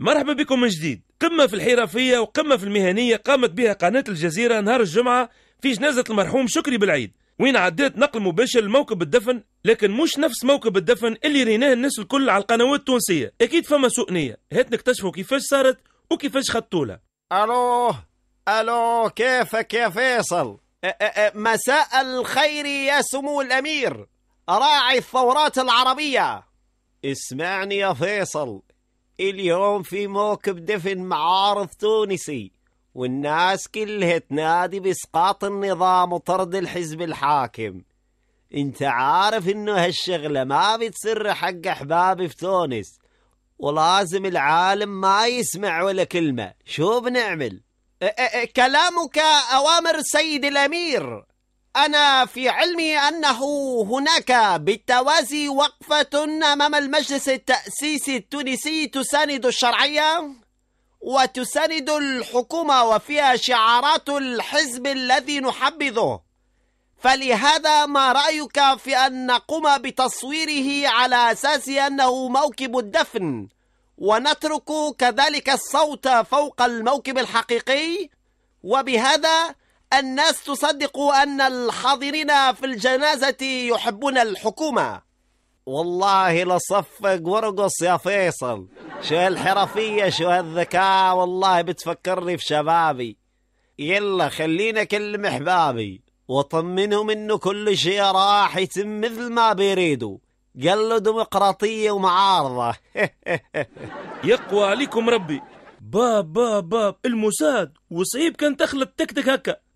مرحبا بكم من جديد قمة في الحرفية وقمة في المهنية قامت بها قناة الجزيرة نهار الجمعة في جنازة المرحوم شكري بالعيد وين عدات نقل مباشر لموكب الدفن لكن مش نفس موكب الدفن اللي ريناه الناس الكل على القنوات التونسية أكيد فما سوء نية هات نكتشفوا كيفاش صارت وكيفاش خطولها ألو ألو كيفك يا فيصل مساء الخير يا سمو الأمير راعي الثورات العربية اسمعني يا فيصل اليوم في موكب دفن معارض تونسي والناس كلها تنادي بإسقاط النظام وطرد الحزب الحاكم انت عارف انه هالشغلة ما بتسر حق احبابي في تونس ولازم العالم ما يسمع ولا كلمة شو بنعمل كلامك أوامر سيد الأمير أنا في علمي أنه هناك بالتوازي وقفة أمام المجلس التأسيسي التونسي تساند الشرعية وتساند الحكومة وفيها شعارات الحزب الذي نحبذه فلهذا ما رأيك في أن نقوم بتصويره على أساس أنه موكب الدفن ونترك كذلك الصوت فوق الموكب الحقيقي وبهذا الناس تصدق أن الحاضرين في الجنازة يحبون الحكومة والله لصفق وارقص يا فيصل شو هالحرفية شو هالذكاء والله بتفكرني في شبابي يلا خلينا أكلم أحبابي وطمنهم إنه كل شيء راح يتم مثل ما بيريدوا قالوا ديمقراطية ومعارضة يقوى عليكم ربي باب باب باب الموساد وصعيب كان تخلط تكتك هكا